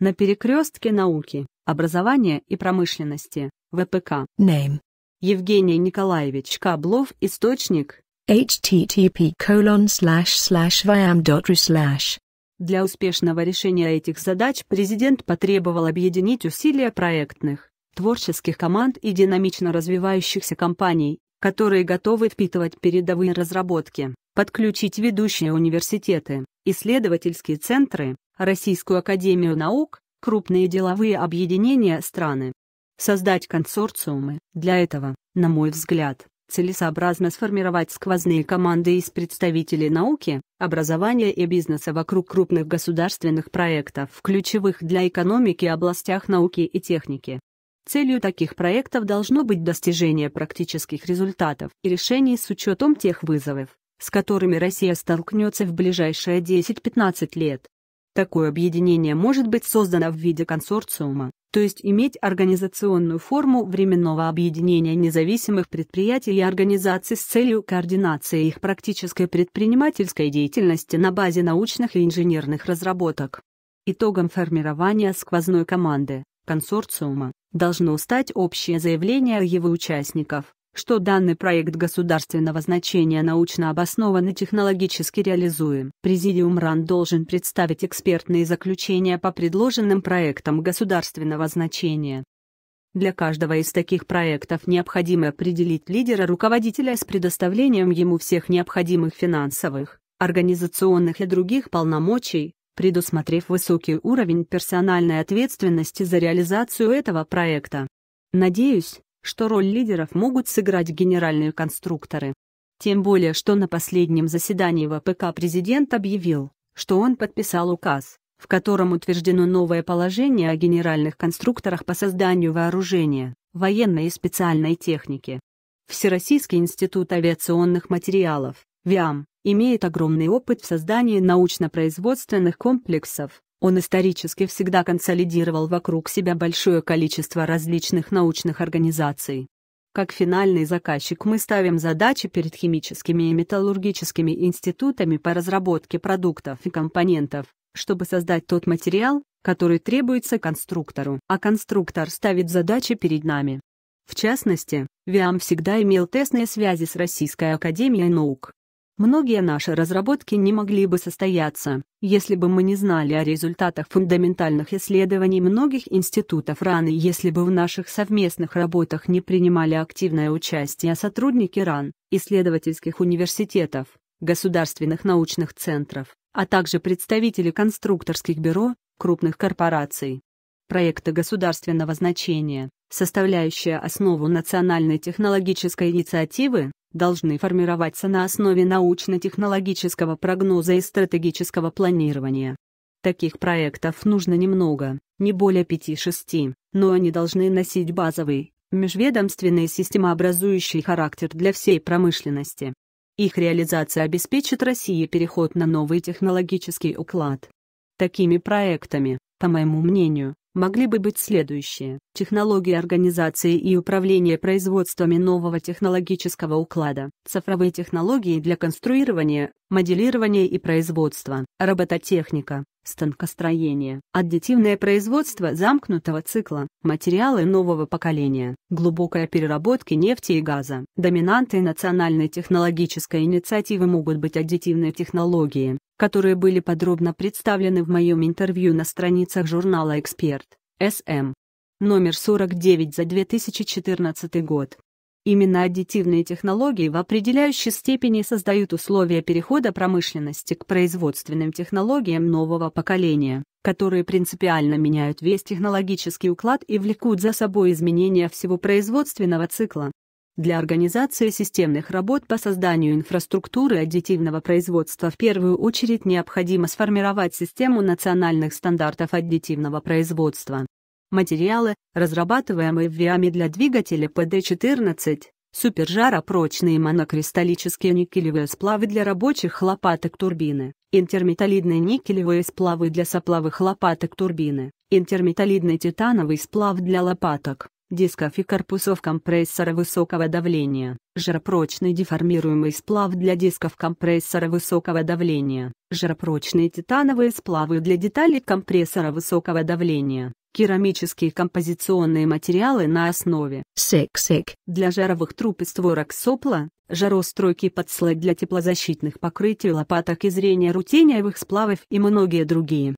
На перекрестке науки, образования и промышленности, ВПК. Name. Евгений Николаевич Каблов, источник. http colon slash slash viam.ru slash. Для успешного решения этих задач президент потребовал объединить усилия проектных, творческих команд и динамично развивающихся компаний, которые готовы впитывать передовые разработки, подключить ведущие университеты, исследовательские центры, Российскую академию наук, крупные деловые объединения страны. Создать консорциумы. Для этого, на мой взгляд, целесообразно сформировать сквозные команды из представителей науки, образования и бизнеса вокруг крупных государственных проектов в ключевых для экономики областях науки и техники. Целью таких проектов должно быть достижение практических результатов и решений с учетом тех вызовов, с которыми Россия столкнется в ближайшие 10-15 лет. Такое объединение может быть создано в виде консорциума, то есть иметь организационную форму временного объединения независимых предприятий и организаций с целью координации их практической предпринимательской деятельности на базе научных и инженерных разработок. Итогом формирования сквозной команды, консорциума, должно стать общее заявление его участников, что данный проект государственного значения научно обоснован и технологически реализуем. Президиум РАН должен представить экспертные заключения по предложенным проектам государственного значения. Для каждого из таких проектов необходимо определить лидера-руководителя с предоставлением ему всех необходимых финансовых, организационных и других полномочий, предусмотрев высокий уровень персональной ответственности за реализацию этого проекта. Надеюсь, что роль лидеров могут сыграть генеральные конструкторы. Тем более, что на последнем заседании ВПК президент объявил, что он подписал указ, в котором утверждено новое положение о генеральных конструкторах по созданию вооружения, военной и специальной техники. Всероссийский институт авиационных материалов, ВИАМ, имеет огромный опыт в создании научно-производственных комплексов, он исторически всегда консолидировал вокруг себя большое количество различных научных организаций. Как финальный заказчик мы ставим задачи перед химическими и металлургическими институтами по разработке продуктов и компонентов, чтобы создать тот материал, который требуется конструктору, а конструктор ставит задачи перед нами. В частности, ВИАМ всегда имел тесные связи с Российской Академией Наук. Многие наши разработки не могли бы состояться, если бы мы не знали о результатах фундаментальных исследований многих институтов РАН и если бы в наших совместных работах не принимали активное участие сотрудники РАН, исследовательских университетов, государственных научных центров, а также представители конструкторских бюро, крупных корпораций. Проекты государственного значения, составляющие основу национальной технологической инициативы, должны формироваться на основе научно-технологического прогноза и стратегического планирования. Таких проектов нужно немного, не более 5-6, но они должны носить базовый, межведомственный системообразующий характер для всей промышленности. Их реализация обеспечит России переход на новый технологический уклад. Такими проектами, по моему мнению, могли бы быть следующие. Технологии организации и управления производствами нового технологического уклада, цифровые технологии для конструирования, моделирования и производства, робототехника, станкостроение, аддитивное производство замкнутого цикла, материалы нового поколения, глубокая переработка нефти и газа. Доминанты национальной технологической инициативы могут быть аддитивные технологии, которые были подробно представлены в моем интервью на страницах журнала «Эксперт» СМ. Номер 49 за 2014 год. Именно аддитивные технологии в определяющей степени создают условия перехода промышленности к производственным технологиям нового поколения, которые принципиально меняют весь технологический уклад и влекут за собой изменения всего производственного цикла. Для организации системных работ по созданию инфраструктуры аддитивного производства в первую очередь необходимо сформировать систему национальных стандартов аддитивного производства. Материалы, разрабатываемые в ВИАМе для двигателя ПД-14, супержаропрочные монокристаллические никелевые сплавы для рабочих лопаток турбины, интерметаллидные никелевые сплавы для сопловых лопаток турбины, интерметаллидный титановый сплав для лопаток, дисков и корпусов компрессора высокого давления, жаропрочный деформируемый сплав для дисков компрессора высокого давления, жаропрочные титановые сплавы для деталей компрессора высокого давления, керамические композиционные материалы на основе сексик для жаровых труб и створок сопла, жаростройки подслой для теплозащитных покрытий лопаток и зрения рутениевых сплавов и многие другие.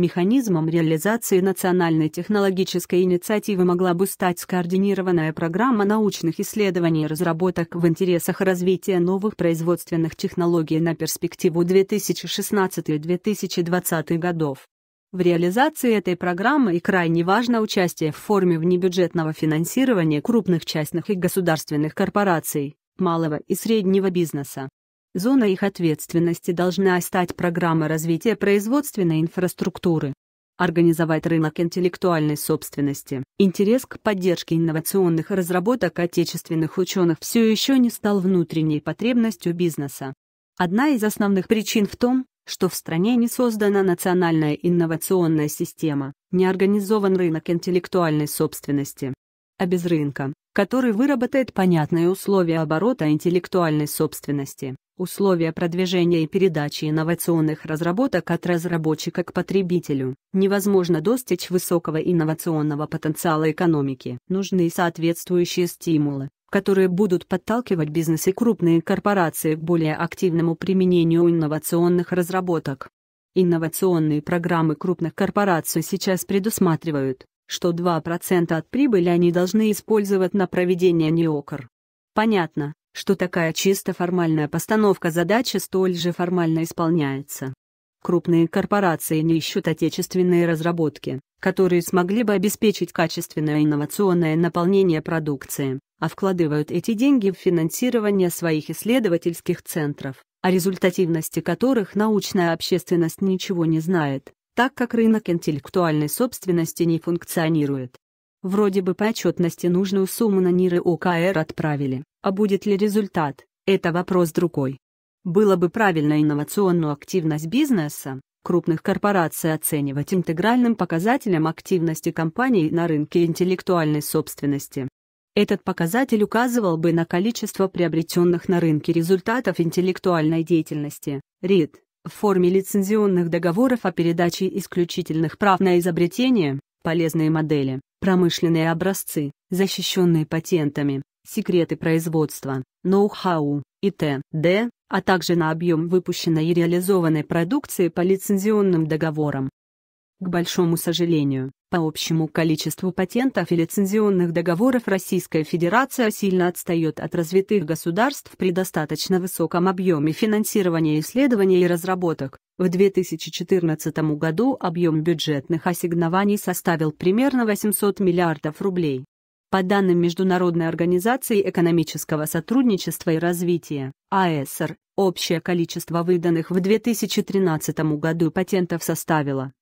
Механизмом реализации национальной технологической инициативы могла бы стать скоординированная программа научных исследований и разработок в интересах развития новых производственных технологий на перспективу 2016-2020 годов. В реализации этой программы и крайне важно участие в форме внебюджетного финансирования крупных частных и государственных корпораций, малого и среднего бизнеса. Зона их ответственности должна стать программа развития производственной инфраструктуры. Организовать рынок интеллектуальной собственности. Интерес к поддержке инновационных разработок отечественных ученых все еще не стал внутренней потребностью бизнеса. Одна из основных причин в том, что в стране не создана национальная инновационная система, не организован рынок интеллектуальной собственности. А без рынка, который выработает понятные условия оборота интеллектуальной собственности, условия продвижения и передачи инновационных разработок от разработчика к потребителю. Невозможно достичь высокого инновационного потенциала экономики. Нужны соответствующие стимулы которые будут подталкивать бизнес и крупные корпорации к более активному применению инновационных разработок. Инновационные программы крупных корпораций сейчас предусматривают что 2% от прибыли они должны использовать на проведение неокр. Понятно, что такая чисто формальная постановка задачи столь же формально исполняется. Крупные корпорации не ищут отечественные разработки, которые смогли бы обеспечить качественное инновационное наполнение продукции, а вкладывают эти деньги в финансирование своих исследовательских центров, о результативности которых научная общественность ничего не знает так как рынок интеллектуальной собственности не функционирует. Вроде бы по отчетности нужную сумму на НИРы ОКР отправили, а будет ли результат, это вопрос другой. Было бы правильно инновационную активность бизнеса, крупных корпораций оценивать интегральным показателем активности компаний на рынке интеллектуальной собственности. Этот показатель указывал бы на количество приобретенных на рынке результатов интеллектуальной деятельности, РИД, в форме лицензионных договоров о передаче исключительных прав на изобретение, полезные модели, промышленные образцы, защищенные патентами, секреты производства, ноу-хау и т.д., а также на объем выпущенной и реализованной продукции по лицензионным договорам. К большому сожалению, по общему количеству патентов и лицензионных договоров Российская Федерация сильно отстает от развитых государств при достаточно высоком объеме финансирования исследований и разработок. В 2014 году объем бюджетных ассигнований составил примерно 800 миллиардов рублей. По данным Международной организации экономического сотрудничества и развития, АЭСР, общее количество выданных в 2013 году патентов составило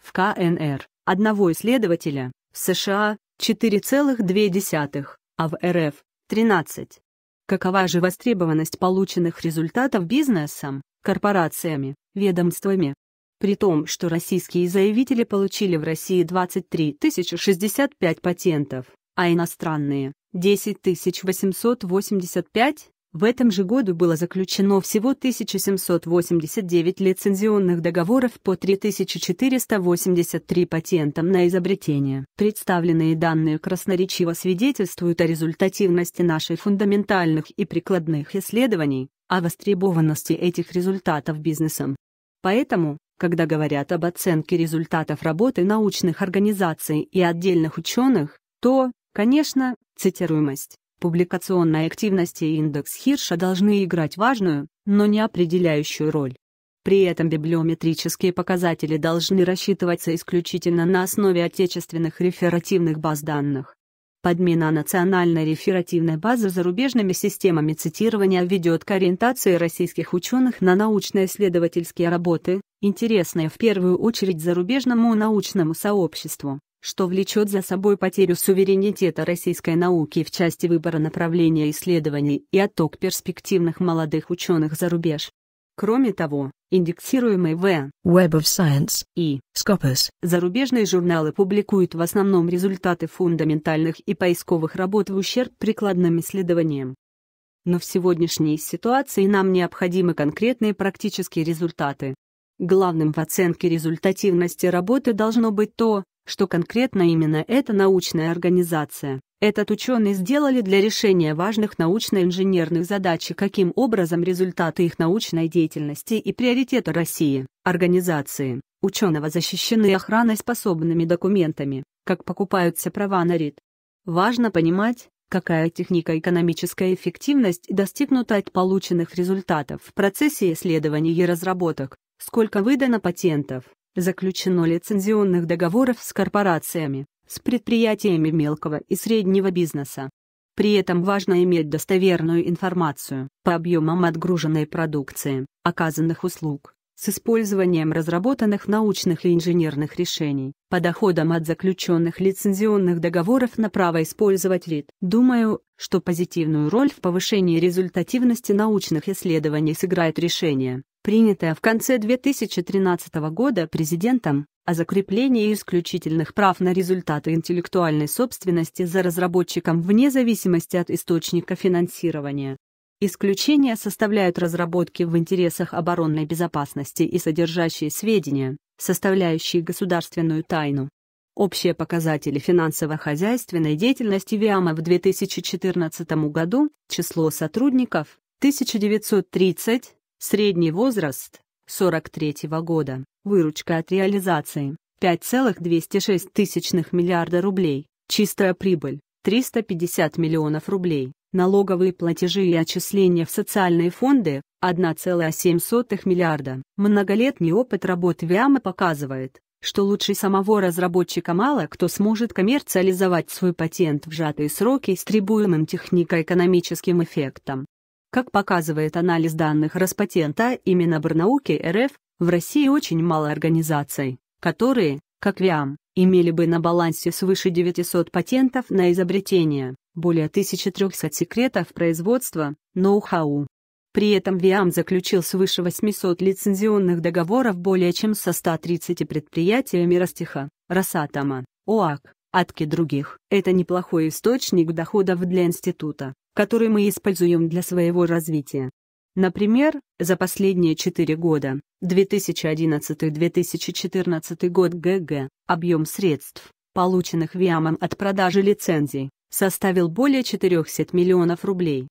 в КНР одного исследователя, в США 4,2, а в РФ 13. Какова же востребованность полученных результатов бизнесом, корпорациями, ведомствами? При том, что российские заявители получили в России 23 065 патентов, а иностранные – 10 885, в этом же году было заключено всего 1789 лицензионных договоров по 3483 патентам на изобретение. Представленные данные красноречиво свидетельствуют о результативности наших фундаментальных и прикладных исследований, о востребованности этих результатов бизнесом. Поэтому, когда говорят об оценке результатов работы научных организаций и отдельных ученых, то, конечно, цитируемость публикационной активности и индекс Хирша должны играть важную, но не определяющую роль. При этом библиометрические показатели должны рассчитываться исключительно на основе отечественных реферативных баз данных. Подмена национальной реферативной базы зарубежными системами цитирования ведет к ориентации российских ученых на научно-исследовательские работы, интересные в первую очередь зарубежному научному сообществу что влечет за собой потерю суверенитета российской науки в части выбора направления исследований и отток перспективных молодых ученых за рубеж. Кроме того, индексируемый в Web of Science и Scopus зарубежные журналы публикуют в основном результаты фундаментальных и поисковых работ в ущерб прикладным исследованиям. Но в сегодняшней ситуации нам необходимы конкретные практические результаты. Главным в оценке результативности работы должно быть то, что конкретно именно эта научная организация, этот ученый сделали для решения важных научно-инженерных задач и каким образом результаты их научной деятельности и приоритеты России, организации, ученого защищены охраной способными документами, как покупаются права на РИД. Важно понимать, какая техника экономическая эффективность достигнута от полученных результатов в процессе исследований и разработок, сколько выдано патентов, заключено лицензионных договоров с корпорациями, с предприятиями мелкого и среднего бизнеса. При этом важно иметь достоверную информацию по объемам отгруженной продукции, оказанных услуг, с использованием разработанных научных и инженерных решений, по доходам от заключенных лицензионных договоров на право использовать РИД. Думаю, что позитивную роль в повышении результативности научных исследований сыграет решение, Принятая в конце 2013 года президентом о закреплении исключительных прав на результаты интеллектуальной собственности за разработчиком вне зависимости от источника финансирования. Исключения составляют разработки в интересах оборонной безопасности и содержащие сведения, составляющие государственную тайну. Общие показатели финансово-хозяйственной деятельности ВИАМа в 2014 году, число сотрудников – 1930, Средний возраст 43 -го года. Выручка от реализации 5,206 миллиарда рублей. Чистая прибыль 350 миллионов рублей. Налоговые платежи и отчисления в социальные фонды 1,7 миллиарда. Многолетний опыт работы ВИАМа показывает, что лучше самого разработчика мало кто сможет коммерциализовать свой патент в сжатые сроки с требуемым технико-экономическим эффектом. Как показывает анализ данных Роспатента и Миноборнауки РФ, в России очень мало организаций, которые, как ВИАМ, имели бы на балансе свыше 900 патентов на изобретение, более 1300 секретов производства, ноу-хау. При этом ВИАМ заключил свыше 800 лицензионных договоров более чем со 130 предприятиями Ростеха, Росатома, ОАК, АТКИ других. Это неплохой источник доходов для института, который мы используем для своего развития. Например, за последние 4 года, 2011-2014 год ГГ, объем средств, полученных Виамом от продажи лицензий, составил более 400 миллионов рублей.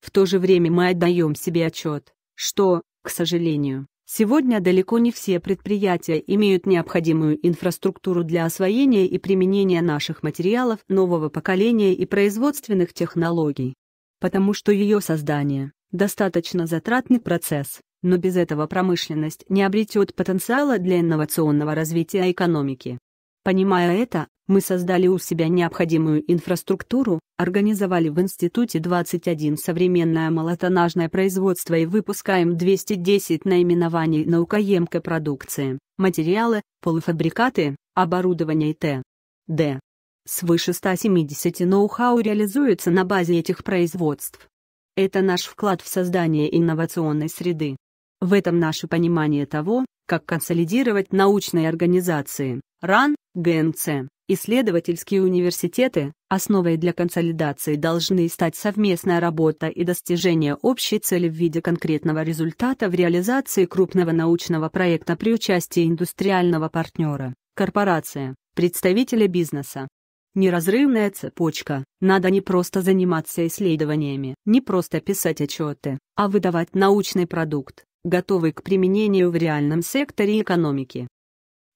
В то же время мы отдаем себе отчет, что, к сожалению, Сегодня далеко не все предприятия имеют необходимую инфраструктуру для освоения и применения наших материалов нового поколения и производственных технологий, потому что ее создание – достаточно затратный процесс, но без этого промышленность не обретет потенциала для инновационного развития экономики. Понимая это, мы создали у себя необходимую инфраструктуру, организовали в институте 21 современное молотонажное производство и выпускаем 210 наименований наукоемкой продукции, материалы, полуфабрикаты, оборудование и т.д. Свыше 170 ноу-хау реализуется на базе этих производств. Это наш вклад в создание инновационной среды. В этом наше понимание того, как консолидировать научные организации, РАН, ГНЦ. Исследовательские университеты, основой для консолидации должны стать совместная работа и достижение общей цели в виде конкретного результата в реализации крупного научного проекта при участии индустриального партнера, корпорация, представителя бизнеса. Неразрывная цепочка. Надо не просто заниматься исследованиями, не просто писать отчеты, а выдавать научный продукт, готовый к применению в реальном секторе экономики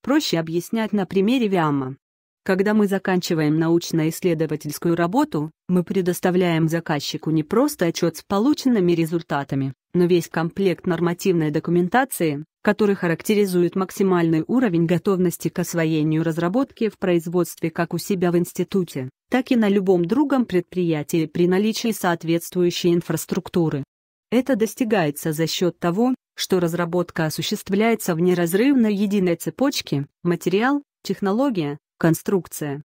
проще объяснять на примере Виама. Когда мы заканчиваем научно-исследовательскую работу, мы предоставляем заказчику не просто отчет с полученными результатами, но весь комплект нормативной документации, который характеризует максимальный уровень готовности к освоению разработки в производстве как у себя в институте, так и на любом другом предприятии при наличии соответствующей инфраструктуры. Это достигается за счет того, что разработка осуществляется в неразрывной единой цепочке материал, технология, конструкция.